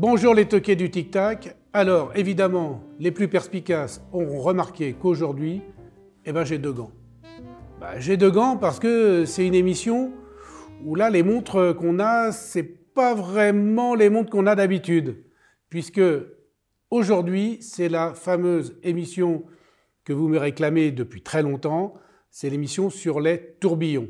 Bonjour les toqués du tic-tac. Alors, évidemment, les plus perspicaces ont remarqué qu'aujourd'hui, eh ben, j'ai deux gants. Bah, j'ai deux gants parce que c'est une émission où là, les montres qu'on a, c'est pas vraiment les montres qu'on a d'habitude. Puisque aujourd'hui, c'est la fameuse émission que vous me réclamez depuis très longtemps. C'est l'émission sur les tourbillons.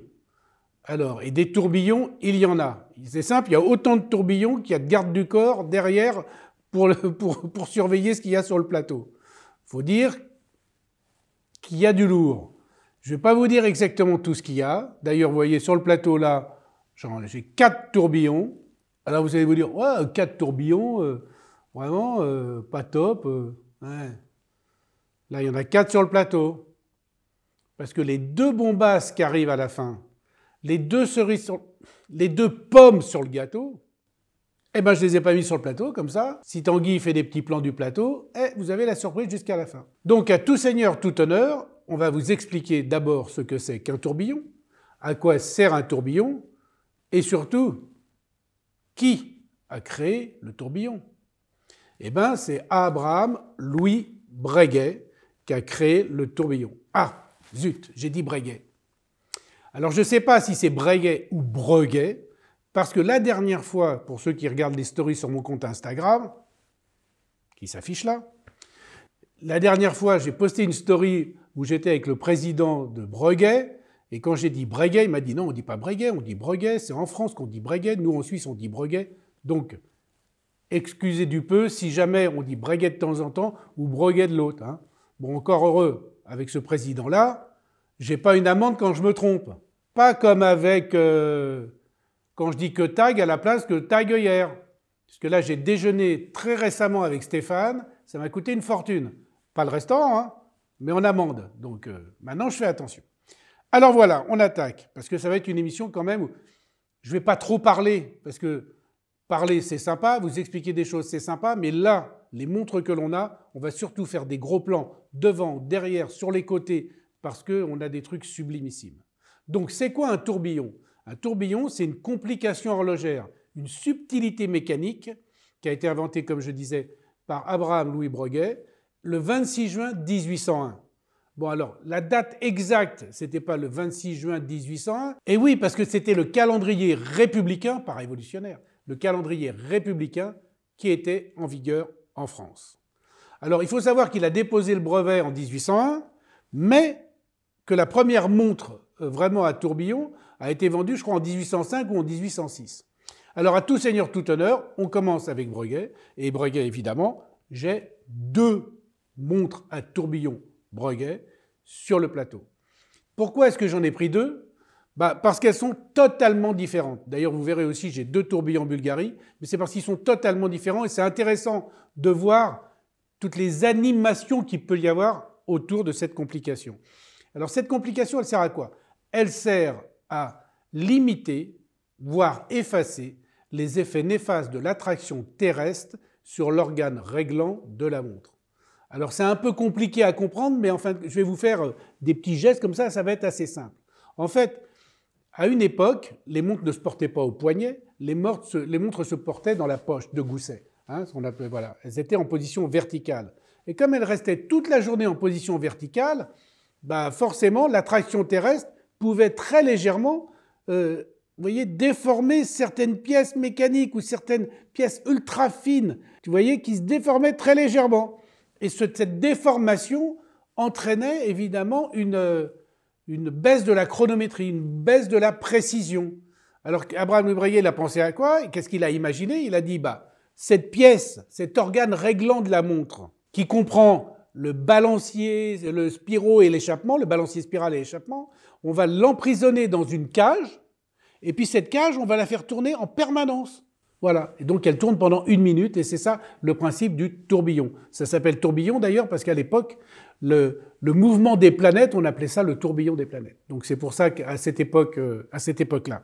Alors, et des tourbillons, il y en a. C'est simple, il y a autant de tourbillons qu'il y a de gardes du corps derrière pour, surveiller ce qu'il y a sur le plateau. faut dire qu'il y a du lourd. Je ne vais pas vous dire exactement tout ce qu'il y a. D'ailleurs, vous voyez sur le plateau là, j'ai quatre tourbillons. Alors vous allez vous dire, ouais, quatre tourbillons, euh, vraiment, euh, pas top. Euh, là, il y en a quatre sur le plateau. Parce que les deux bombasses qui arrivent à la fin, les deux cerises sur, les deux pommes sur le gâteau, eh ben, je les ai pas mis sur le plateau, comme ça. Si Tanguy fait des petits plans du plateau, eh, vous avez la surprise jusqu'à la fin. Donc, à tout seigneur, tout honneur, on va vous expliquer d'abord ce que c'est qu'un tourbillon, à quoi sert un tourbillon, et surtout, qui a créé le tourbillon Eh ben, c'est Abraham Louis Breguet qui a créé le tourbillon. Ah, zut, j'ai dit Breguet. Alors je ne sais pas si c'est Breguet ou Breguet, parce que la dernière fois, pour ceux qui regardent les stories sur mon compte Instagram, qui s'affiche là, la dernière fois, j'ai posté une story où j'étais avec le président de Breguet, et quand j'ai dit Breguet, il m'a dit non, on ne dit pas Breguet, on dit Breguet, c'est en France qu'on dit Breguet, nous en Suisse on dit Breguet. Donc, excusez du peu si jamais on dit Breguet de temps en temps ou Breguet de l'autre. Hein. Bon, encore heureux avec ce président-là, j'ai pas une amende quand je me trompe. Pas comme avec euh, quand je dis que tag à la place que tag hier. Parce que là, j'ai déjeuné très récemment avec Stéphane, ça m'a coûté une fortune. Pas le restaurant, hein, mais en amende. Donc euh, maintenant, je fais attention. Alors voilà, on attaque, parce que ça va être une émission quand même où je ne vais pas trop parler, parce que parler, c'est sympa, vous expliquer des choses, c'est sympa, mais là, les montres que l'on a, on va surtout faire des gros plans devant, derrière, sur les côtés, parce qu'on a des trucs sublimissimes. Donc c'est quoi un tourbillon Un tourbillon, c'est une complication horlogère, une subtilité mécanique qui a été inventée, comme je disais, par Abraham Louis Breguet le 26 juin 1801. Bon alors, la date exacte, n'était pas le 26 juin 1801. Et eh oui, parce que c'était le calendrier républicain, pas révolutionnaire, le calendrier républicain qui était en vigueur en France. Alors, il faut savoir qu'il a déposé le brevet en 1801, mais que la première montre euh, vraiment à tourbillon a été vendue, je crois, en 1805 ou en 1806. Alors, à tout seigneur, tout honneur, on commence avec Breguet. Et Breguet, évidemment, j'ai deux montres à tourbillon Breguet sur le plateau. Pourquoi est-ce que j'en ai pris deux bah, Parce qu'elles sont totalement différentes. D'ailleurs, vous verrez aussi, j'ai deux tourbillons Bulgarie, mais c'est parce qu'ils sont totalement différents et c'est intéressant de voir toutes les animations qu'il peut y avoir autour de cette complication. Alors cette complication, elle sert à quoi Elle sert à limiter, voire effacer, les effets néfastes de l'attraction terrestre sur l'organe réglant de la montre. Alors c'est un peu compliqué à comprendre, mais enfin je vais vous faire euh, des petits gestes comme ça, ça va être assez simple. En fait, à une époque, les montres ne se portaient pas au poignet, les, montres se portaient dans la poche de gousset. Hein, voilà. Elles étaient en position verticale. Et comme elles restaient toute la journée en position verticale, bah forcément, l'attraction terrestre pouvait très légèrement euh, voyez, déformer certaines pièces mécaniques ou certaines pièces ultra fines, vous voyez, qui se déformaient très légèrement. Et cette déformation entraînait évidemment euh, une, baisse de la chronométrie, une baisse de la précision. Alors Abraham Lebrayé, il a pensé à quoi Qu'est-ce qu'il a imaginé Il a dit, bah, cette pièce, cet organe réglant de la montre, qui comprend le balancier, le spiro et l'échappement, le balancier spiral et l'échappement, on va l'emprisonner dans une cage, et puis cette cage, on va la faire tourner en permanence. Voilà. Et donc elle tourne pendant une minute, et c'est ça le principe du tourbillon. Ça s'appelle tourbillon d'ailleurs parce qu'à l'époque, le, mouvement des planètes, on appelait ça le tourbillon des planètes. Donc c'est pour ça qu'à cette époque, euh, à cette époque-là.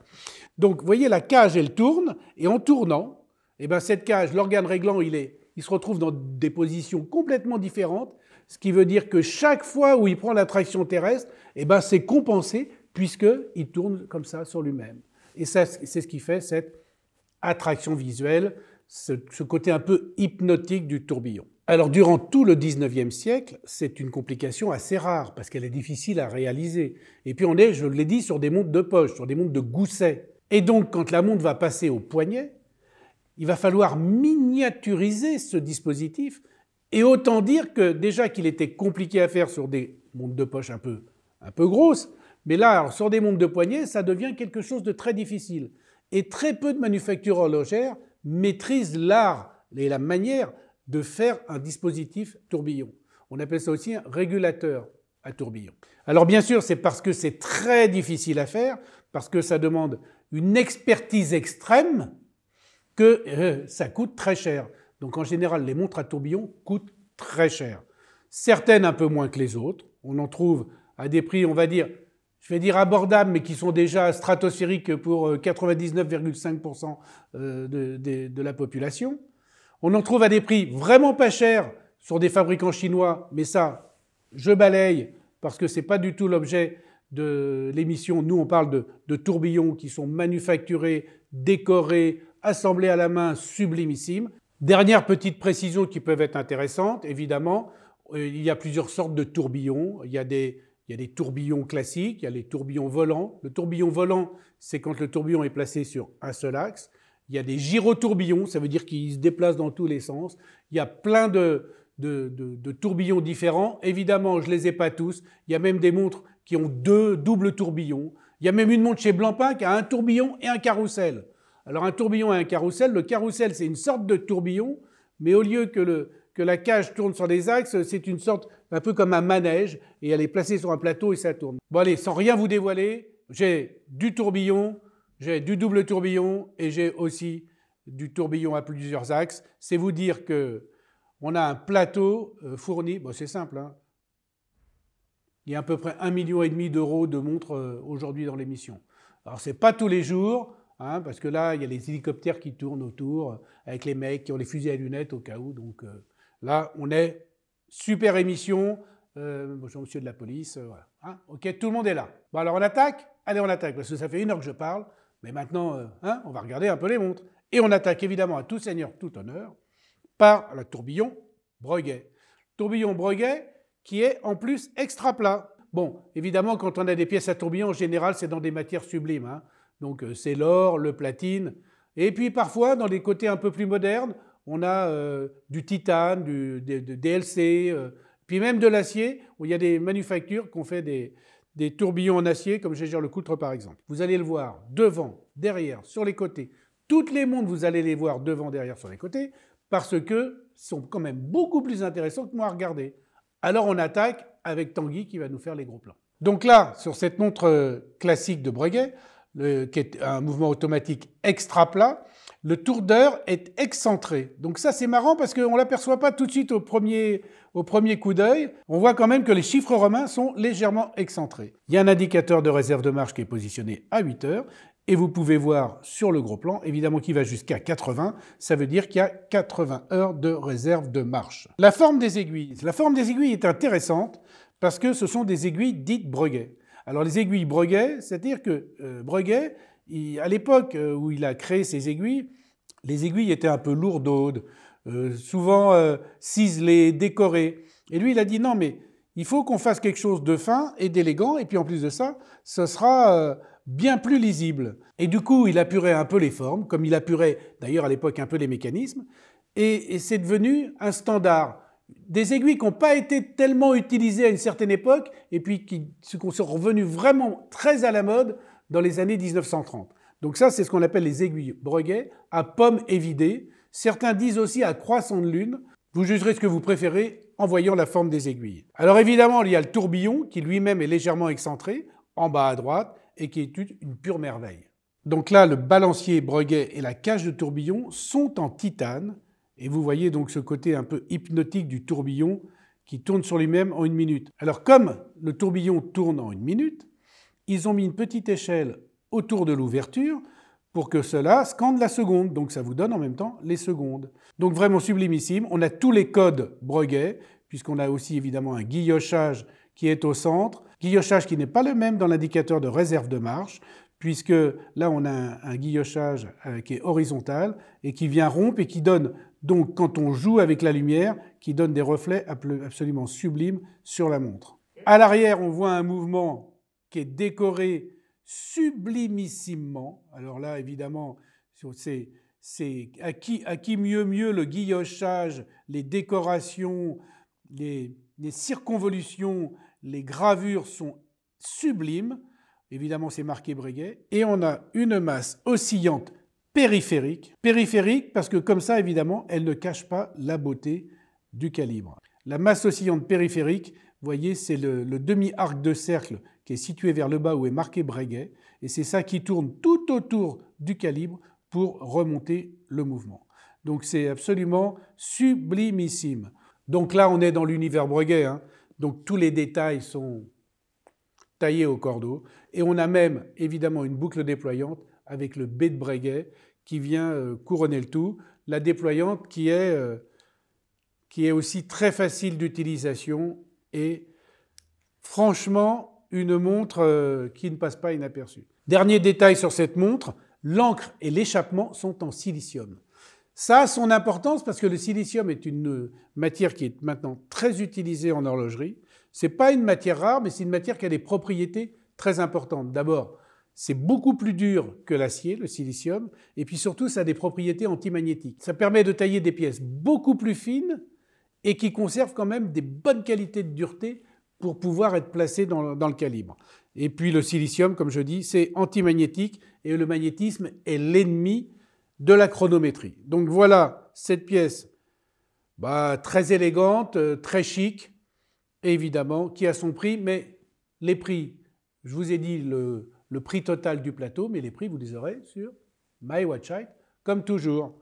Donc vous voyez, la cage, elle tourne, et en tournant, eh ben, cette cage, l'organe réglant, il est il se retrouve dans des positions complètement différentes, ce qui veut dire que chaque fois où il prend l'attraction terrestre, et eh ben, c'est compensé puisqu'il tourne comme ça sur lui-même. Et c'est ce qui fait cette attraction visuelle, ce, ce côté un peu hypnotique du tourbillon. Alors durant tout le 19e siècle, c'est une complication assez rare parce qu'elle est difficile à réaliser. Et puis on est, je l'ai dit, sur des montres de poche, sur des montres de gousset. Et donc quand la montre va passer au poignet, il va falloir miniaturiser ce dispositif. Et autant dire que déjà qu'il était compliqué à faire sur des montres de poche un peu, un peu grosses, mais là, sur des montres de poignet, ça devient quelque chose de très difficile. Et très peu de manufactures horlogères maîtrisent l'art et la manière de faire un dispositif tourbillon. On appelle ça aussi un régulateur à tourbillon. Alors bien sûr, c'est parce que c'est très difficile à faire, parce que ça demande une expertise extrême, que euh, ça coûte très cher. Donc en général, les montres à tourbillon coûtent très cher. Certaines un peu moins que les autres. On en trouve à des prix, on va dire, je vais dire abordables, mais qui sont déjà stratosphériques pour 99,5% euh, euh, de, la population. On en trouve à des prix vraiment pas chers sur des fabricants chinois, mais ça, je balaye parce que ce n'est pas du tout l'objet de l'émission. Nous, on parle de tourbillons qui sont manufacturés, décorés, assemblée à la main, sublimissime. Dernière petite précision qui peut être intéressante, évidemment, euh, il y a plusieurs sortes de tourbillons. Il y a des, il y a des tourbillons classiques, il y a les tourbillons volants. Le tourbillon volant, c'est quand le tourbillon est placé sur un seul axe. Il y a des gyrotourbillons, ça veut dire qu'ils se déplacent dans tous les sens. Il y a plein de, de, de, de, tourbillons différents. Évidemment, je ne les ai pas tous. Il y a même des montres qui ont deux doubles tourbillons. Il y a même une montre chez Blancpain qui a un tourbillon et un carrousel. Alors un tourbillon et un carrousel, le carrousel c'est une sorte de tourbillon, mais au lieu que, la cage tourne sur des axes, c'est une sorte, un peu comme un manège, et elle est placée sur un plateau et ça tourne. Bon allez, sans rien vous dévoiler, j'ai du tourbillon, j'ai du double tourbillon et j'ai aussi du tourbillon à plusieurs axes. C'est vous dire que on a un plateau euh, fourni, bon, c'est simple, hein. il y a à peu près un million et demi d'euros de montres euh, aujourd'hui dans l'émission. Alors n'est pas tous les jours, Hein, parce que là, il y a les hélicoptères qui tournent autour, euh, avec les mecs qui ont les fusils à lunettes au cas où. Donc euh, là, on est super émission. Euh, bonjour, monsieur de la police. voilà. Hein. ok, tout le monde est là. Bon, alors on attaque Allez, on attaque, parce que ça fait une heure que je parle. Mais maintenant, hein, on va regarder un peu les montres. Et on attaque évidemment à tout seigneur, tout honneur, par le tourbillon Breguet. Tourbillon Breguet qui est en plus extra plat. Bon, évidemment, quand on a des pièces à tourbillon, en général, c'est dans des matières sublimes. Donc euh, c'est l'or, le platine. Et puis parfois, dans les côtés un peu plus modernes, on a euh, du titane, du, DLC, euh, puis même de l'acier, où il y a des manufactures qui ont fait des, tourbillons en acier, comme chez Le coutre, par exemple. Vous allez le voir devant, derrière, sur les côtés. Toutes les montres, vous allez les voir devant, derrière, sur les côtés, parce que sont quand même beaucoup plus intéressants que moi à regarder. Alors on attaque avec Tanguy qui va nous faire les gros plans. Donc là, sur cette montre classique de Breguet, qui est un mouvement automatique extra plat, le tour d'heure est excentré. Donc ça c'est marrant parce qu'on ne l'aperçoit pas tout de suite au premier, au premier coup d'œil. On voit quand même que les chiffres romains sont légèrement excentrés. Il y a un indicateur de réserve de marche qui est positionné à 8 heures et vous pouvez voir sur le gros plan, évidemment, qu'il va jusqu'à 80. Ça veut dire qu'il y a 80 heures de réserve de marche. La forme des aiguilles. La forme des aiguilles est intéressante parce que ce sont des aiguilles dites breguet. Alors les aiguilles Breguet, c'est-à-dire que euh, Breguet, à l'époque euh, où il a créé ses aiguilles, les aiguilles étaient un peu lourdaudes, euh, souvent ciselées, décorées. Et lui, il a dit non, mais il faut qu'on fasse quelque chose de fin et d'élégant, et puis en plus de ça, ce sera bien plus lisible. Et du coup, il a puré un peu les formes, comme il a puré d'ailleurs à l'époque un peu les mécanismes, et c'est devenu un standard des aiguilles qui n'ont pas été tellement utilisées à une certaine époque et puis qui, sont revenues vraiment très à la mode dans les années 1930. Donc ça, c'est ce qu'on appelle les aiguilles Breguet à pomme évidée. Certains disent aussi à croissant de lune. Vous jugerez ce que vous préférez en voyant la forme des aiguilles. Alors évidemment, il y a le tourbillon qui lui-même est légèrement excentré en bas à droite et qui est une pure merveille. Donc là, le balancier Breguet et la cage de tourbillon sont en titane et vous voyez donc ce côté un peu hypnotique du tourbillon qui tourne sur lui-même en une minute. Alors comme le tourbillon tourne en une minute, ils ont mis une petite échelle autour de l'ouverture pour que cela scande la seconde. Donc ça vous donne en même temps les secondes. Donc vraiment sublimissime. On a tous les codes Breguet, puisqu'on a aussi évidemment un guillochage qui est au centre. Guillochage qui n'est pas le même dans l'indicateur de réserve de marche puisque là on a un, guillochage euh, qui est horizontal et qui vient rompre et qui donne, donc quand on joue avec la lumière, qui donne des reflets absolument sublimes sur la montre. À l'arrière, on voit un mouvement qui est décoré sublimissimement. Alors là, évidemment, c'est à qui, mieux mieux le guillochage, les décorations, les circonvolutions, les gravures sont sublimes. Évidemment, c'est marqué Breguet. Et on a une masse oscillante périphérique. Périphérique parce que comme ça, évidemment, elle ne cache pas la beauté du calibre. La masse oscillante périphérique, vous voyez, c'est le, demi-arc de cercle qui est situé vers le bas où est marqué Breguet. Et c'est ça qui tourne tout autour du calibre pour remonter le mouvement. Donc c'est absolument sublimissime. Donc là, on est dans l'univers Breguet. Hein. Donc tous les détails sont taillé au cordeau. Et on a même évidemment une boucle déployante avec le B de Breguet qui vient euh, couronner le tout. La déployante qui est, euh, qui est aussi très facile d'utilisation et franchement une montre euh, qui ne passe pas inaperçue. Dernier détail sur cette montre, l'encre et l'échappement sont en silicium. Ça a son importance parce que le silicium est une matière qui est maintenant très utilisée en horlogerie n'est pas une matière rare, mais c'est une matière qui a des propriétés très importantes. D'abord, c'est beaucoup plus dur que l'acier, le silicium, et puis surtout, ça a des propriétés antimagnétiques. Ça permet de tailler des pièces beaucoup plus fines et qui conservent quand même des bonnes qualités de dureté pour pouvoir être placées dans le, calibre. Et puis le silicium, comme je dis, c'est antimagnétique et le magnétisme est l'ennemi de la chronométrie. Donc voilà cette pièce bah, très élégante, euh, très chic, évidemment, qui a son prix, mais les prix, je vous ai dit le, prix total du plateau, mais les prix, vous les aurez sur MyWatchite, comme toujours.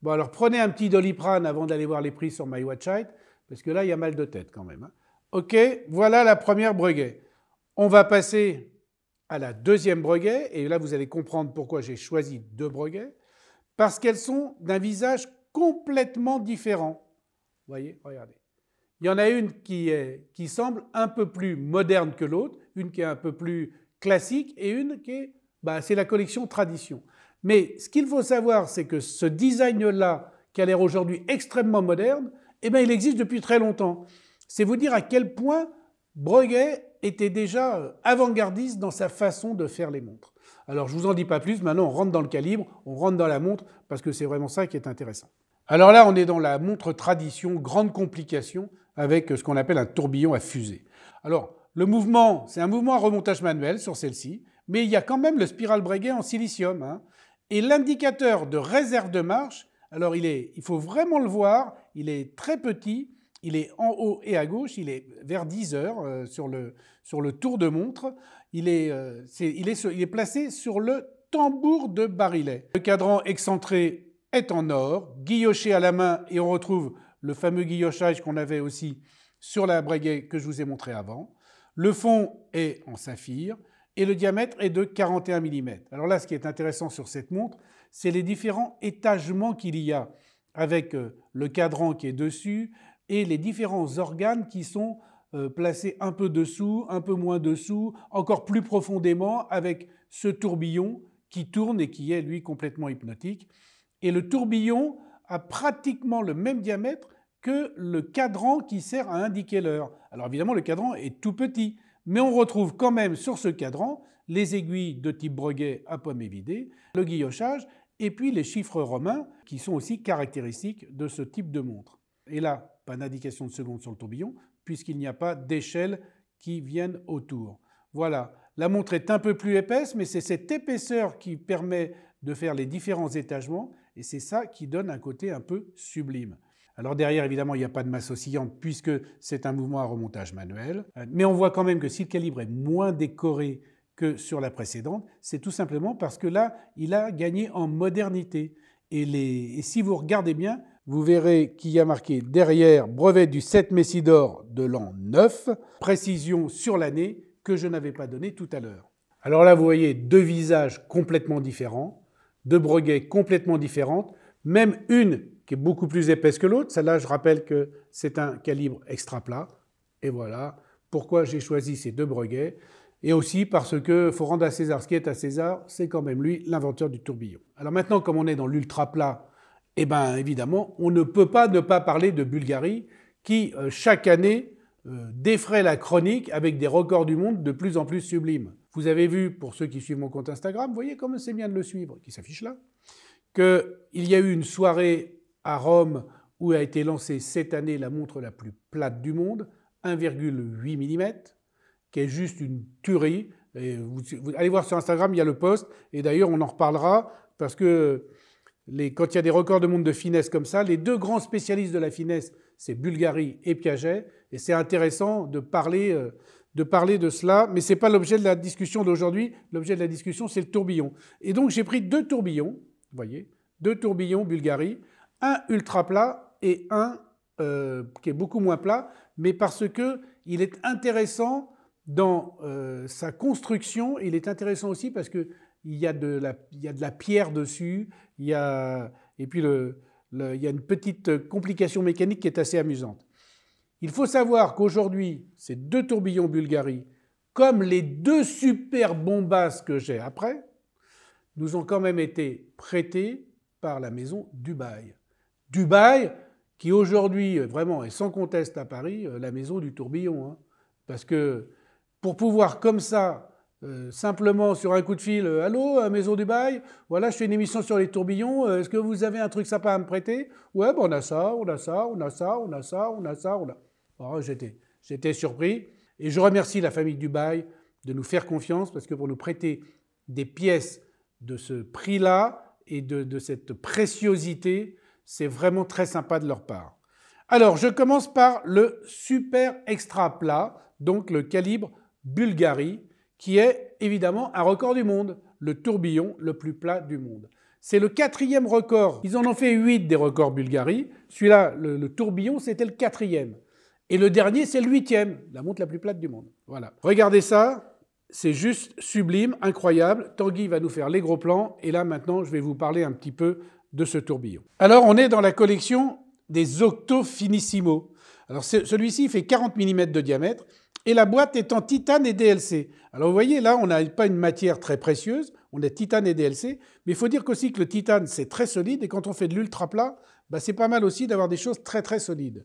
Bon, alors prenez un petit doliprane avant d'aller voir les prix sur MyWatchite, parce que là, il y a mal de tête quand même. Hein. OK, voilà la première breguet. On va passer à la deuxième breguet, et là, vous allez comprendre pourquoi j'ai choisi deux breguets, parce qu'elles sont d'un visage complètement différent. Vous voyez, regardez. Il y en a une qui, semble un peu plus moderne que l'autre, une qui est un peu plus classique et une qui est, bah, c'est la collection tradition. Mais ce qu'il faut savoir, c'est que ce design-là, qui a l'air aujourd'hui extrêmement moderne, eh bien, il existe depuis très longtemps. C'est vous dire à quel point Breguet était déjà euh, avant-gardiste dans sa façon de faire les montres. Alors, je vous en dis pas plus. Maintenant, on rentre dans le calibre, on rentre dans la montre, parce que c'est vraiment ça qui est intéressant. Alors là, on est dans la montre tradition, grande complication, avec ce qu'on appelle un tourbillon à fusée. Alors, le mouvement, c'est un mouvement à remontage manuel sur celle-ci, mais il y a quand même le spiral Breguet en silicium. Hein. Et l'indicateur de réserve de marche, alors il, est, il faut vraiment le voir, il est très petit, il est en haut et à gauche, il est vers 10 heures euh, sur, le, sur le tour de montre, il est, euh, il, est il est placé sur le tambour de barillet. Le cadran excentré est en or, guilloché à la main, et on retrouve le fameux guillochage qu'on avait aussi sur la breguet que je vous ai montré avant. Le fond est en saphir et le diamètre est de 41 mm. Alors là, ce qui est intéressant sur cette montre, c'est les différents étagements qu'il y a avec euh, le cadran qui est dessus et les différents organes qui sont euh, placés un peu dessous, un peu moins dessous, encore plus profondément avec ce tourbillon qui tourne et qui est lui complètement hypnotique. Et le tourbillon a pratiquement le même diamètre que le cadran qui sert à indiquer l'heure. Alors évidemment, le cadran est tout petit, mais on retrouve quand même sur ce cadran les aiguilles de type breguet à pomme évidée, le guillochage, et puis les chiffres romains qui sont aussi caractéristiques de ce type de montre. Et là, pas d'indication de seconde sur le tourbillon, puisqu'il n'y a pas d'échelle qui vienne autour. Voilà, la montre est un peu plus épaisse, mais c'est cette épaisseur qui permet de faire les différents étagements et c'est ça qui donne un côté un peu sublime. Alors derrière, évidemment, il n'y a pas de masse oscillante puisque c'est un mouvement à remontage manuel. Euh, mais on voit quand même que si le calibre est moins décoré que sur la précédente, c'est tout simplement parce que là, il a gagné en modernité. Et, si vous regardez bien, vous verrez qu'il y a marqué derrière brevet du 7 Messidor de l'an 9, précision sur l'année que je n'avais pas donnée tout à l'heure. Alors là, vous voyez deux visages complètement différents deux breguets complètement différentes, même une qui est beaucoup plus épaisse que l'autre. Celle-là, je rappelle que c'est un calibre extra plat. Et voilà pourquoi j'ai choisi ces deux breguets. Et aussi parce que faut rendre à César ce qui est à César, c'est quand même lui l'inventeur du tourbillon. Alors maintenant, comme on est dans l'ultra plat, eh bien évidemment, on ne peut pas ne pas parler de Bulgarie qui, euh, chaque année, euh, défraie la chronique avec des records du monde de plus en plus sublimes. Vous avez vu, pour ceux qui suivent mon compte Instagram, vous voyez comme c'est bien de le suivre, qui s'affiche là, qu'il y a eu une soirée à Rome où a été lancée cette année la montre la plus plate du monde, 1,8 mm, qui est juste une tuerie. Et vous, allez voir sur Instagram, il y a le post, et d'ailleurs on en reparlera, parce que les, quand il y a des records de monde de finesse comme ça, les deux grands spécialistes de la finesse, c'est Bulgarie et Piaget, et c'est intéressant de parler... Euh, de parler de cela, mais ce n'est pas l'objet de la discussion d'aujourd'hui. L'objet de la discussion, c'est le tourbillon. Et donc j'ai pris deux tourbillons, vous voyez, deux tourbillons Bulgarie, un ultra plat et un euh, qui est beaucoup moins plat, mais parce que il est intéressant dans euh, sa construction. Il est intéressant aussi parce qu'il y a de la, pierre dessus. Il y et puis il y a une petite complication mécanique qui est assez amusante. Il faut savoir qu'aujourd'hui, ces deux tourbillons Bulgarie, comme les deux super bombasses que j'ai après, nous ont quand même été prêtés par la maison Dubaï. Dubaï, qui aujourd'hui euh, vraiment est sans conteste à Paris euh, la maison du tourbillon. Hein. Parce que pour pouvoir comme ça, euh, simplement sur un coup de fil, allô, maison Dubaï, voilà, je fais une émission sur les tourbillons, est-ce que vous avez un truc sympa à me prêter Ouais, ben on a ça, on a ça, on a ça, on a ça, on a ça, on a... J'étais surpris et je remercie la famille Dubaï de nous faire confiance parce que pour nous prêter des pièces de ce prix-là et de, cette préciosité, c'est vraiment très sympa de leur part. Alors, je commence par le super extra plat, donc le calibre Bulgarie, qui est évidemment un record du monde, le tourbillon le plus plat du monde. C'est le quatrième record. Ils en ont fait huit des records Bulgarie. Celui-là, le tourbillon, c'était le quatrième. Et le dernier, c'est le huitième, la montre la plus plate du monde. Voilà. Regardez ça, c'est juste sublime, incroyable. Tanguy va nous faire les gros plans. Et là, maintenant, je vais vous parler un petit peu de ce tourbillon. Alors, on est dans la collection des Octo Finissimo. Alors, celui-ci fait 40 mm de diamètre et la boîte est en titane et DLC. Alors, vous voyez, là, on n'a pas une matière très précieuse, on est titane et DLC, mais il faut dire qu'aussi que le titane, c'est très solide et quand on fait de l'ultra plat, bah, c'est pas mal aussi d'avoir des choses très très solides.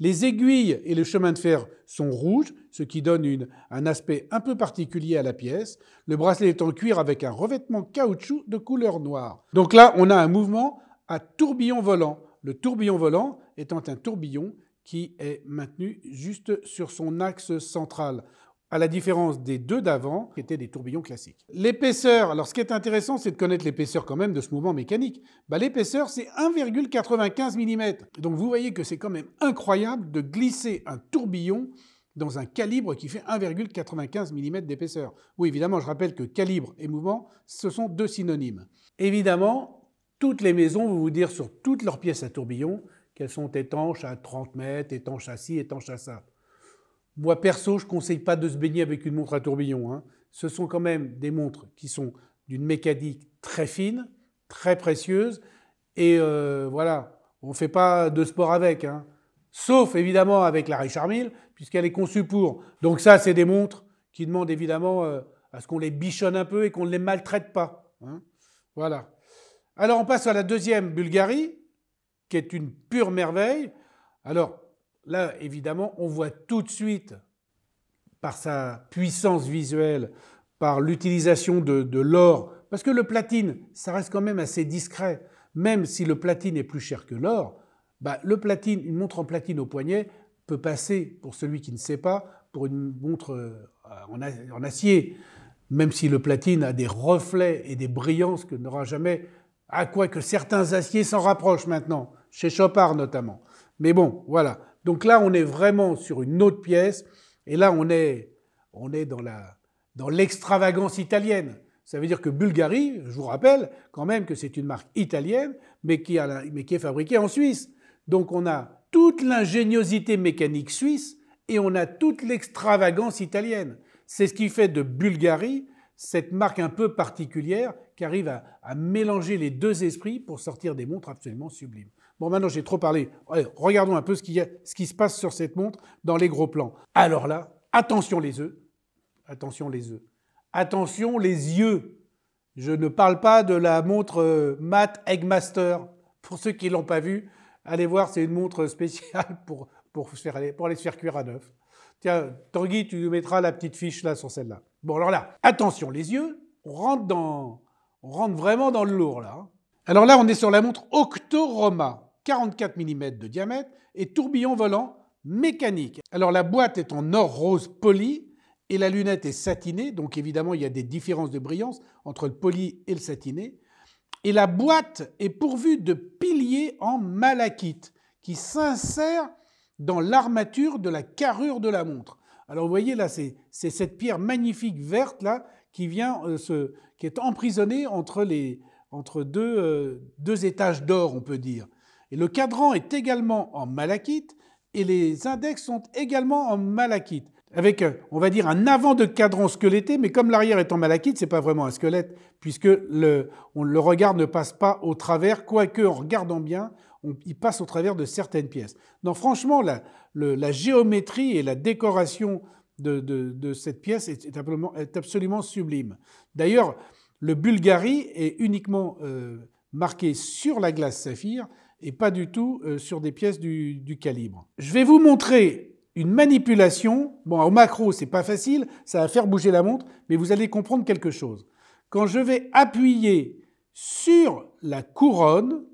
Les aiguilles et le chemin de fer sont rouges, ce qui donne un aspect un peu particulier à la pièce. Le bracelet est en cuir avec un revêtement caoutchouc de couleur noire. Donc là, on a un mouvement à tourbillon volant. Le tourbillon volant étant un tourbillon qui est maintenu juste sur son axe central à la différence des deux d'avant, qui étaient des tourbillons classiques. L'épaisseur, alors ce qui est intéressant, c'est de connaître l'épaisseur quand même de ce mouvement mécanique. Bah, l'épaisseur, c'est 1,95 mm. Donc vous voyez que c'est quand même incroyable de glisser un tourbillon dans un calibre qui fait 1,95 mm d'épaisseur. Oui, évidemment, je rappelle que calibre et mouvement, ce sont deux synonymes. Évidemment, toutes les maisons vont vous dire sur toutes leurs pièces à tourbillon qu'elles sont étanches à 30 mètres, étanches à ci, étanches à ça. Moi, perso, je ne conseille pas de se baigner avec une montre à tourbillon. Hein. Ce sont quand même des montres qui sont d'une mécanique très fine, très précieuse. Et euh, voilà, on ne fait pas de sport avec. Hein. Sauf évidemment avec la Richard Mille, puisqu'elle est conçue pour. Donc ça, c'est des montres qui demandent évidemment euh, à ce qu'on les bichonne un peu et qu'on ne les maltraite pas. Hein. Voilà. Alors on passe à la deuxième Bulgarie, qui est une pure merveille. Alors, Là, évidemment, on voit tout de suite, par sa puissance visuelle, par l'utilisation de, l'or, parce que le platine, ça reste quand même assez discret. Même si le platine est plus cher que l'or, bah, le platine, une montre en platine au poignet peut passer, pour celui qui ne sait pas, pour une montre euh, en acier, même si le platine a des reflets et des brillances que n'aura jamais, à quoi que certains aciers s'en rapprochent maintenant, chez Chopard notamment. Mais bon, voilà. Donc là, on est vraiment sur une autre pièce. Et là, on est, on est dans la, dans l'extravagance italienne. Ça veut dire que Bulgarie, je vous rappelle quand même que c'est une marque italienne, mais qui, est fabriquée en Suisse. Donc on a toute l'ingéniosité mécanique suisse et on a toute l'extravagance italienne. C'est ce qui fait de Bulgarie cette marque un peu particulière qui arrive à mélanger les deux esprits pour sortir des montres absolument sublimes. Bon, maintenant j'ai trop parlé. regardons un peu ce, qui se passe sur cette montre dans les gros plans. Alors là, attention les œufs. Attention les œufs. Attention les yeux. Je ne parle pas de la montre euh, Matt Eggmaster. Pour ceux qui ne l'ont pas vue, allez voir, c'est une montre spéciale pour, pour, faire, aller se faire cuire à neuf. Tiens, Tanguy, tu nous mettras la petite fiche là sur celle-là. Bon, alors là, attention les yeux, on rentre, dans, on rentre vraiment dans le lourd là. Alors là, on est sur la montre Octoroma. 44 mm de diamètre et tourbillon volant mécanique. Alors la boîte est en or rose poli et la lunette est satinée, donc évidemment il y a des différences de brillance entre le poli et le satiné. Et la boîte est pourvue de piliers en malachite qui s'insèrent dans l'armature de la carrure de la montre. Alors vous voyez là, c'est cette pierre magnifique verte là qui euh, qui est emprisonnée entre euh, deux étages d'or, on peut dire. Et le cadran est également en malachite et les index sont également en malachite. Avec, euh, on va dire, un avant de cadran squeletté, mais comme l'arrière est en malachite, n'est pas vraiment un squelette, puisque le, regard ne passe pas au travers, quoique en regardant bien, il passe au travers de certaines pièces. Donc franchement, la, géométrie et la décoration de, cette pièce est, absolument, sublime. D'ailleurs, le Bulgarie est uniquement euh, marqué sur la glace saphir, et pas du tout euh, sur des pièces du, calibre. Je vais vous montrer une manipulation. Bon, au macro, c'est pas facile, ça va faire bouger la montre, mais vous allez comprendre quelque chose. Quand je vais appuyer sur la couronne,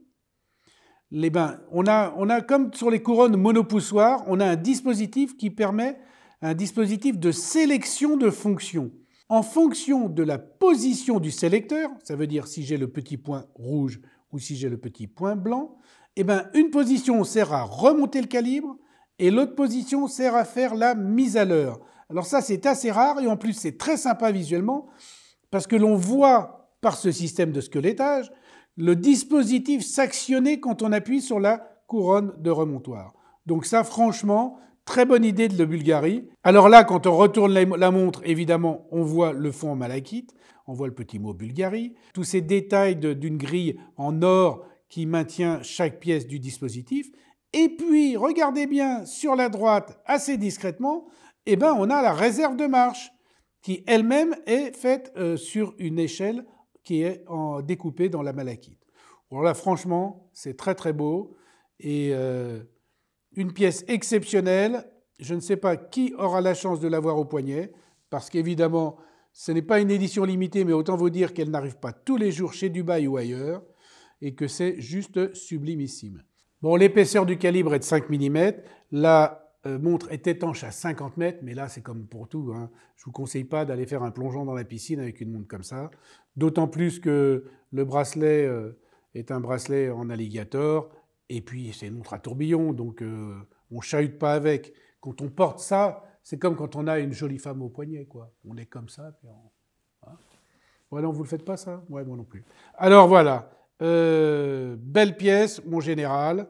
ben, on a, on a comme sur les couronnes monopoussoires, on a un dispositif qui permet un dispositif de sélection de fonctions. En fonction de la position du sélecteur, ça veut dire si j'ai le petit point rouge, ou si j'ai le petit point blanc, eh ben, une position sert à remonter le calibre et l'autre position sert à faire la mise à l'heure. Alors ça, c'est assez rare et en plus, c'est très sympa visuellement parce que l'on voit par ce système de squelettage le dispositif s'actionner quand on appuie sur la couronne de remontoir. Donc ça, franchement, très bonne idée de la Bulgarie. Alors là, quand on retourne la montre, évidemment, on voit le fond en malachite on voit le petit mot Bulgarie, tous ces détails d'une grille en or qui maintient chaque pièce du dispositif. Et puis, regardez bien sur la droite, assez discrètement, eh ben, on a la réserve de marche qui elle-même est faite euh, sur une échelle qui est découpée dans la malachite. Alors là, franchement, c'est très très beau et euh, une pièce exceptionnelle. Je ne sais pas qui aura la chance de l'avoir au poignet, parce qu'évidemment, ce n'est pas une édition limitée, mais autant vous dire qu'elle n'arrive pas tous les jours chez Dubaï ou ailleurs, et que c'est juste sublimissime. Bon, l'épaisseur du calibre est de 5 mm. La euh, montre est étanche à 50 m, mais là, c'est comme pour tout. Hein. Je ne vous conseille pas d'aller faire un plongeon dans la piscine avec une montre comme ça. D'autant plus que le bracelet euh, est un bracelet en alligator, et puis c'est une montre à tourbillon, donc euh, on on chahute pas avec. Quand on porte ça, c'est comme quand on a une jolie femme au poignet, quoi. On est comme ça, puis on... Hein. vous le faites pas, ça Ouais, moi non plus. Alors, voilà. Euh, belle pièce, mon général.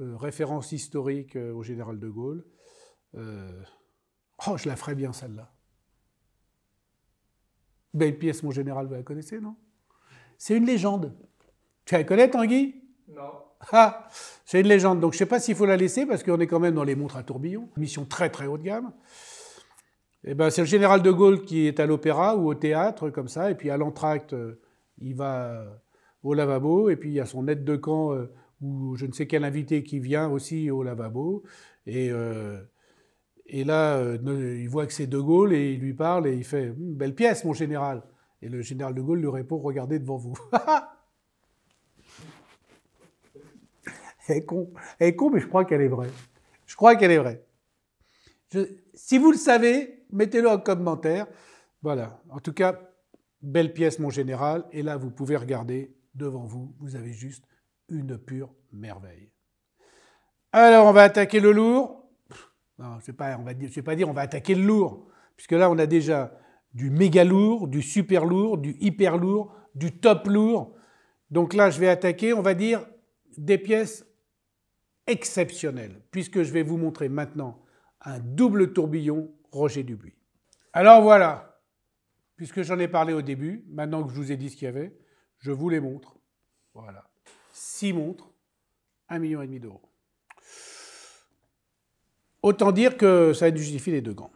Euh, référence historique euh, au général de Gaulle. Oh, je la ferai bien, celle-là. Belle pièce, mon général, vous la connaissez, non C'est une légende. Tu la connais, Tanguy Non. Ah, c'est une légende. Donc je ne sais pas s'il faut la laisser parce qu'on est quand même dans les montres à tourbillon, mission très très haut de gamme. Eh ben, c'est le général de Gaulle qui est à l'opéra ou au théâtre, comme ça, et puis à l'entracte, euh, il va euh, au lavabo, et puis il y a son aide de camp euh, ou je ne sais quel invité qui vient aussi au lavabo, et, et là, il voit que c'est de Gaulle, et il lui parle, et il fait hum, « Belle pièce, mon général !» Et le général de Gaulle lui répond « Regardez devant vous !» Elle est con. mais je crois qu'elle est vraie. Je crois qu'elle est vraie. Si vous le savez, mettez-le en commentaire. Voilà. En tout cas, belle pièce, mon général. Et là, vous pouvez regarder devant vous. Vous avez juste une pure merveille. Alors, on va attaquer le lourd. Non, je ne vais, pas dire on va attaquer le lourd, puisque là, on a déjà du méga lourd, du super lourd, du hyper lourd, du top lourd. Donc là, je vais attaquer, on va dire, des pièces exceptionnel, puisque je vais vous montrer maintenant un double tourbillon Roger Dubuis. Alors voilà, puisque j'en ai parlé au début, maintenant que je vous ai dit ce qu'il y avait, je vous les montre. Voilà. 6 montres, 1,5 million et demi d'euros. Autant dire que ça justifié les deux gants.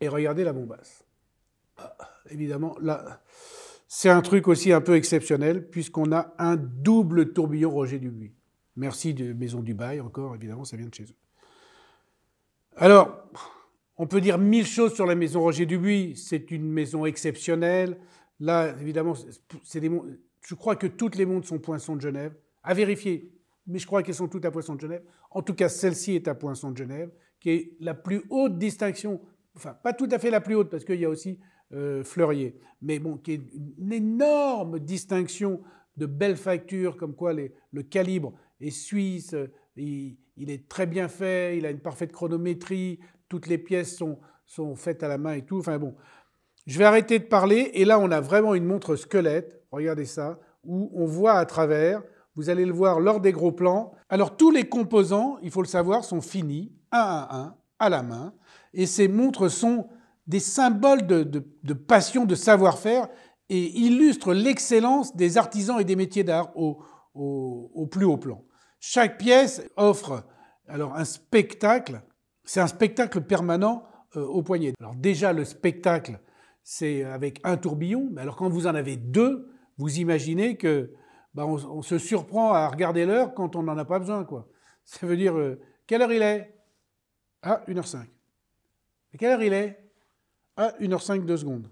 Et regardez la bombasse. Ah, évidemment, là, c'est un truc aussi un peu exceptionnel, puisqu'on a un double tourbillon Roger Dubuis. Merci de Maison Dubaï. encore, évidemment, ça vient de chez eux. Alors, on peut dire mille choses sur la maison Roger Dubuis. C'est une maison exceptionnelle. Là, évidemment, c'est je crois que toutes les montres sont poinçons de Genève. À vérifier, mais je crois qu'elles sont toutes à poinçon de Genève. En tout cas, celle-ci est à poinçon de Genève, qui est la plus haute distinction. Enfin, pas tout à fait la plus haute, parce qu'il y a aussi euh, Fleurier. Mais bon, qui est une énorme distinction de belle facture, comme quoi le calibre est suisse, euh, il, est très bien fait, il a une parfaite chronométrie, toutes les pièces sont, sont faites à la main et tout. Enfin bon, je vais arrêter de parler et là on a vraiment une montre squelette, regardez ça, où on voit à travers, vous allez le voir lors des gros plans. Alors tous les composants, il faut le savoir, sont finis, un à un, à la main, et ces montres sont des symboles de, de, de passion, de savoir-faire, et illustrent l'excellence des artisans et des métiers d'art au, au, plus haut plan. Chaque pièce offre alors un spectacle, c'est un spectacle permanent euh, au poignet. Alors déjà le spectacle, c'est avec un tourbillon, mais alors quand vous en avez deux, vous imaginez que bah, on, se surprend à regarder l'heure quand on n'en a pas besoin. quoi. Ça veut dire, euh, quelle heure il est Ah, 1h05. À quelle heure il est Ah, 1h05, 2 secondes.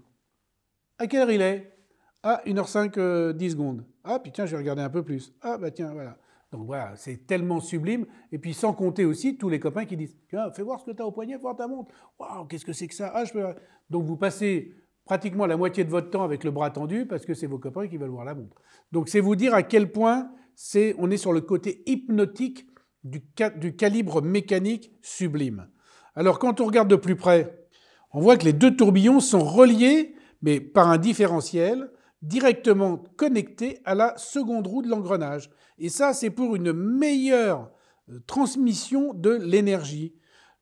À quelle heure il est ah, 1h05, 10 euh, secondes. Ah, puis tiens, je vais regarder un peu plus. Ah, bah tiens, voilà. Donc voilà, c'est tellement sublime. Et puis sans compter aussi tous les copains qui disent fais voir ce que tu as au poignet, voir ta montre. Waouh, qu'est-ce que c'est que ça ah, je Donc vous passez pratiquement la moitié de votre temps avec le bras tendu parce que c'est vos copains qui veulent voir la montre. Donc c'est vous dire à quel point c'est, on est sur le côté hypnotique du, du calibre mécanique sublime. Alors quand on regarde de plus près, on voit que les deux tourbillons sont reliés, mais par un différentiel directement connecté à la seconde roue de l'engrenage. Et ça, c'est pour une meilleure euh, transmission de l'énergie.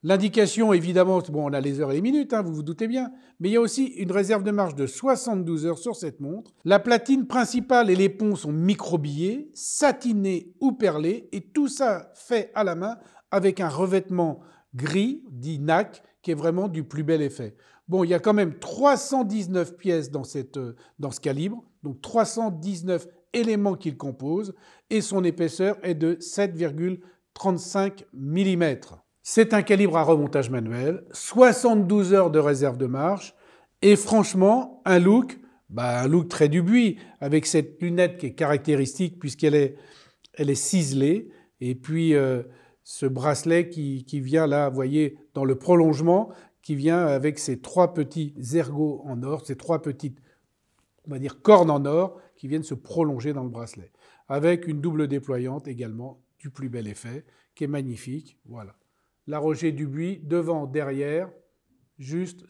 L'indication, évidemment, bon, on a les heures et les minutes, hein, vous vous doutez bien, mais il y a aussi une réserve de marche de 72 heures sur cette montre. La platine principale et les ponts sont microbillés, satinés ou perlés, et tout ça fait à la main avec un revêtement gris, dit NAC, qui est vraiment du plus bel effet. Bon, il y a quand même 319 pièces euh, dans, ce calibre, donc 319 éléments qu'il compose, et son épaisseur est de 7,35 mm. C'est un calibre à remontage manuel, 72 heures de réserve de marche, et franchement, un look, bah, un look très Dubuis, avec cette lunette qui est caractéristique puisqu'elle est, elle est ciselée, et puis euh, ce bracelet qui, qui, vient là, vous voyez, dans le prolongement, qui vient avec ses trois petits ergots en or, ces trois petites, on va dire, cornes en or qui viennent se prolonger dans le bracelet, avec une double déployante également du plus bel effet, qui est magnifique. Voilà. La Roger Dubuis, devant, derrière, juste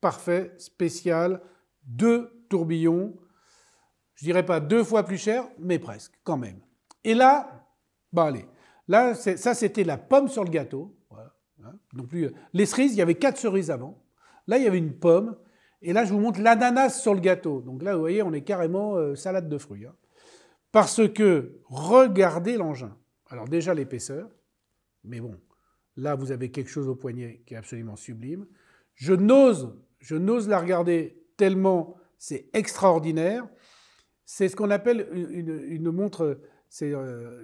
parfait, spécial, deux tourbillons, je dirais pas deux fois plus cher, mais presque, quand même. Et là, bah allez, là, ça c'était la pomme sur le gâteau, Hein, non plus. Euh, les cerises, il y avait quatre cerises avant. Là, il y avait une pomme. Et là, je vous montre l'ananas sur le gâteau. Donc là, vous voyez, on est carrément euh, salade de fruits. Hein. Parce que, regardez l'engin. Alors déjà l'épaisseur, mais bon, là, vous avez quelque chose au poignet qui est absolument sublime. Je n'ose, je n'ose la regarder tellement c'est extraordinaire. C'est ce qu'on appelle une, montre, euh,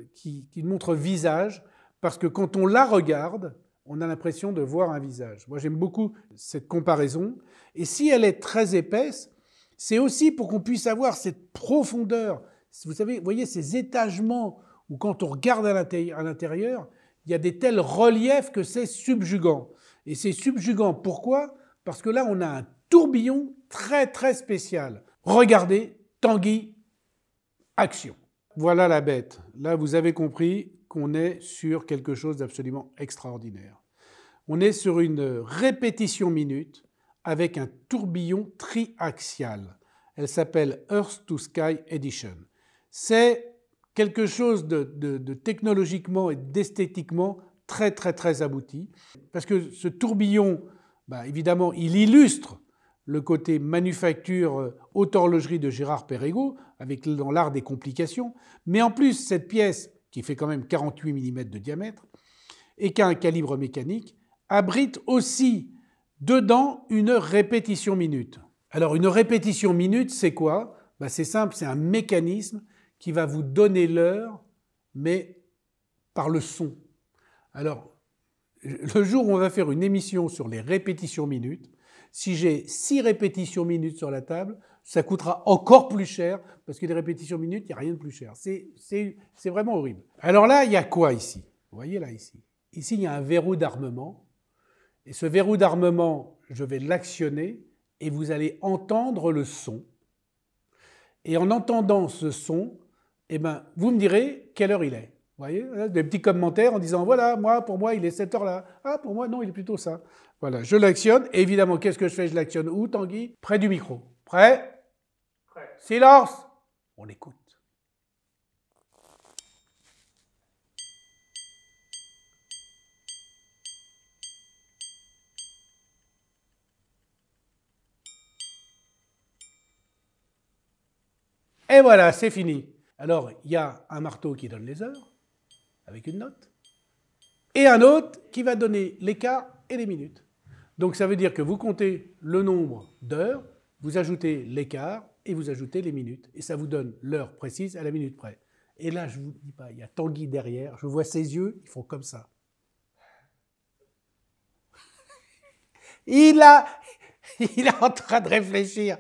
montre visage, parce que quand on la regarde, on a l'impression de voir un visage. Moi, j'aime beaucoup cette comparaison. Et si elle est très épaisse, c'est aussi pour qu'on puisse avoir cette profondeur. Vous savez, vous voyez ces étagements où quand on regarde à l'intérieur, il y a des tels reliefs que c'est subjugant. Et c'est subjugant. Pourquoi Parce que là, on a un tourbillon très très spécial. Regardez, Tanguy, action. Voilà la bête. Là, vous avez compris, on est sur quelque chose d'absolument extraordinaire. On est sur une répétition minute avec un tourbillon triaxial. Elle s'appelle Earth to Sky Edition. C'est quelque chose de, technologiquement et d'esthétiquement très très très abouti, parce que ce tourbillon, bah, évidemment, il illustre le côté manufacture haute euh, horlogerie de Gérard Perregaux, avec dans l'art des complications, mais en plus cette pièce qui fait quand même 48 mm de diamètre, et qui a un calibre mécanique, abrite aussi dedans une répétition minute. Alors une répétition minute, c'est quoi bah, C'est simple, c'est un mécanisme qui va vous donner l'heure, mais par le son. Alors, le jour où on va faire une émission sur les répétitions minutes, si j'ai six répétitions minutes sur la table, ça coûtera encore plus cher, parce que les répétitions minutes, il n'y a rien de plus cher. C'est vraiment horrible. Alors là, il y a quoi ici Vous voyez là, ici Ici, il y a un verrou d'armement. Et ce verrou d'armement, je vais l'actionner et vous allez entendre le son. Et en entendant ce son, eh ben, vous me direz quelle heure il est. Vous voyez hein, Des petits commentaires en disant voilà, moi, pour moi, il est cette heure-là. Ah, pour moi, non, il est plutôt ça. Voilà, je l'actionne. Évidemment, qu'est-ce que je fais Je l'actionne où, Tanguy Près du micro. Prêt silence, on écoute. Et voilà, c'est fini. Alors, il y a un marteau qui donne les heures, avec une note, et un autre qui va donner l'écart et les minutes. Donc ça veut dire que vous comptez le nombre d'heures, vous ajoutez l'écart et vous ajoutez les minutes. Et ça vous donne l'heure précise à la minute près. Et là, je vous dis pas, il y a Tanguy derrière, je vois ses yeux, ils font comme ça. Il a, il est en train de réfléchir.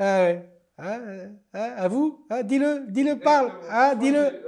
Ah ah, ah, à vous hein, Dis-le, dis-le, parle. dis-le. j'ai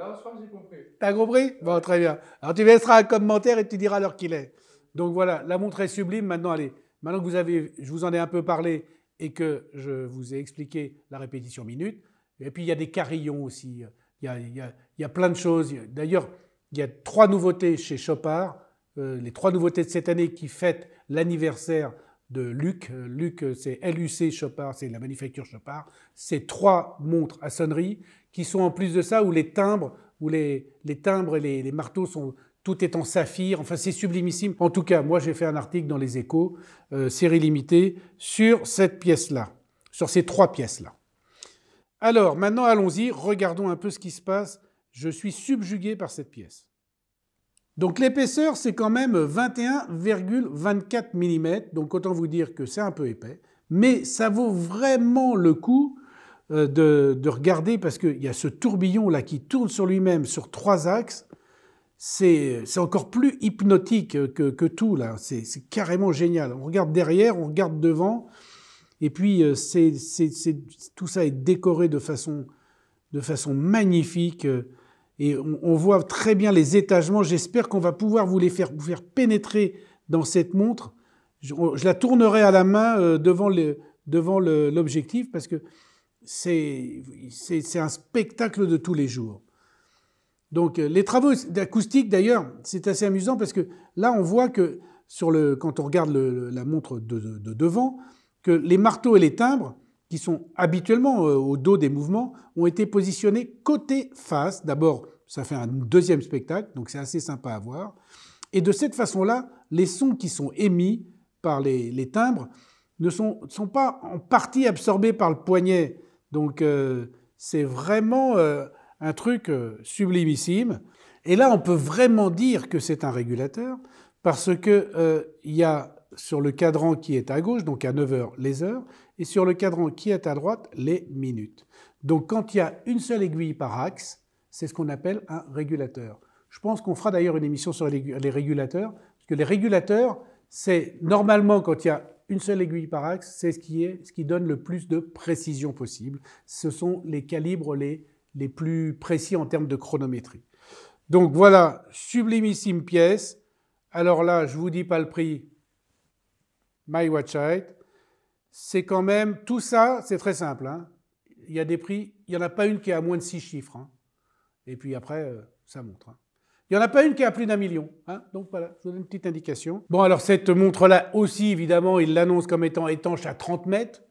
T'as compris Bon, très bien. Alors tu laisseras un commentaire et tu diras l'heure qu'il est. Donc voilà, la montre est sublime. Maintenant, allez, maintenant que vous avez, je vous en ai un peu parlé et que je vous ai expliqué la répétition minute. Et puis il y a des carillons aussi, il y a, il y a, plein de choses. D'ailleurs, il y a trois nouveautés chez Chopard, euh, les trois nouveautés de cette année qui fêtent l'anniversaire de Luc. Euh, Luc, euh, c'est LUC Chopard, c'est la manufacture Chopard. C'est trois montres à sonnerie qui sont en plus de ça où les timbres, où les, les timbres et les, les marteaux sont, tout est en saphir, enfin c'est sublimissime. En tout cas, moi j'ai fait un article dans les échos, euh, série limitée, sur cette pièce-là, sur ces trois pièces-là. Alors maintenant allons-y, regardons un peu ce qui se passe. Je suis subjugué par cette pièce. Donc l'épaisseur, c'est quand même 21,24 mm, donc autant vous dire que c'est un peu épais, mais ça vaut vraiment le coup euh, de, de regarder parce qu'il y a ce tourbillon là qui tourne sur lui-même sur trois axes c'est encore plus hypnotique que, tout, là. C'est carrément génial. On regarde derrière, on regarde devant, et puis euh, tout ça est décoré de façon, magnifique. Euh, et on, voit très bien les étagements. J'espère qu'on va pouvoir vous les faire, pénétrer dans cette montre. Je, la tournerai à la main euh, devant l'objectif parce que c'est un spectacle de tous les jours. Donc euh, les travaux d'acoustique d'ailleurs, c'est assez amusant parce que là on voit que sur le, quand on regarde la montre de, devant, que les marteaux et les timbres, qui sont habituellement euh, au dos des mouvements, ont été positionnés côté face. D'abord, ça fait un deuxième spectacle, donc c'est assez sympa à voir. Et de cette façon-là, les sons qui sont émis par les, timbres ne sont, sont, pas en partie absorbés par le poignet. Donc euh, c'est vraiment un truc euh, sublimissime. Et là, on peut vraiment dire que c'est un régulateur, parce qu'il euh, y a sur le cadran qui est à gauche, donc à 9 h les heures, et sur le cadran qui est à droite, les minutes. Donc quand il y a une seule aiguille par axe, c'est ce qu'on appelle un régulateur. Je pense qu'on fera d'ailleurs une émission sur les régulateurs, parce que les régulateurs, c'est normalement quand il y a une seule aiguille par axe, c'est ce qui, ce qui donne le plus de précision possible. Ce sont les calibres les les plus précis en termes de chronométrie. Donc voilà, sublimissime pièce. Alors là, je vous dis pas le prix. My Watch C'est quand même tout ça, c'est très simple. Hein. Il y a des prix, il n'y en a pas une qui est à moins de six chiffres. Hein. Et puis après, euh, ça montre. Hein. Il n'y en a pas une qui a plus d'un million. Donc voilà, je vous donne une petite indication. Bon, alors cette montre-là aussi, évidemment, il l'annonce comme étant étanche à 30 mètres.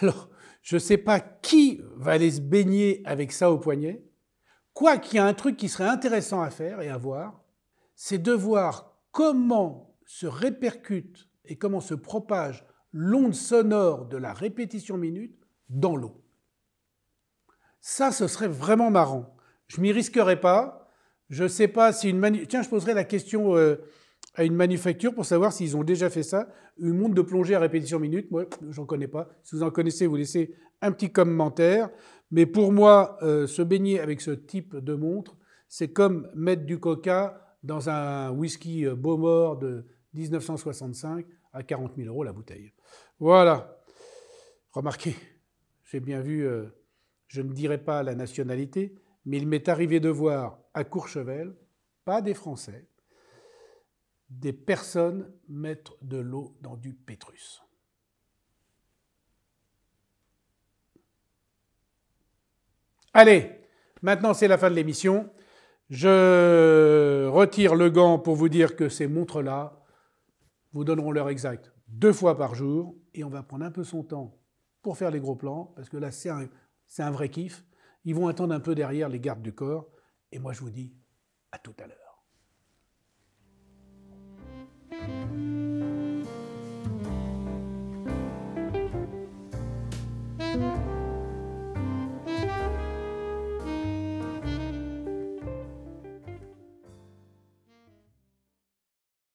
Alors, je ne sais pas qui va aller se baigner avec ça au poignet. Quoi qu'il y a un truc qui serait intéressant à faire et à voir, c'est de voir comment se répercute et comment se propage l'onde sonore de la répétition minute dans l'eau. Ça, ce serait vraiment marrant. Je m'y risquerais pas. Je ne sais pas si une manu... Tiens, je poserai la question euh, à une manufacture pour savoir s'ils ont déjà fait ça. Une montre de plongée à répétition minute, moi, n'en connais pas. Si vous en connaissez, vous laissez un petit commentaire. Mais pour moi, euh, se baigner avec ce type de montre, c'est comme mettre du coca dans un whisky euh, Beaumort de 1965 à 40 000 euros la bouteille. Voilà. Remarquez, j'ai bien vu, euh, je ne dirai pas la nationalité, mais il m'est arrivé de voir à Courchevel, pas des Français, des personnes mettre de l'eau dans du pétrus. Allez, maintenant c'est la fin de l'émission. Je retire le gant pour vous dire que ces montres-là vous donneront l'heure exacte deux fois par jour et on va prendre un peu son temps pour faire les gros plans parce que là c'est un vrai kiff. Ils vont attendre un peu derrière les gardes du corps et moi je vous dis à tout à l'heure. thank you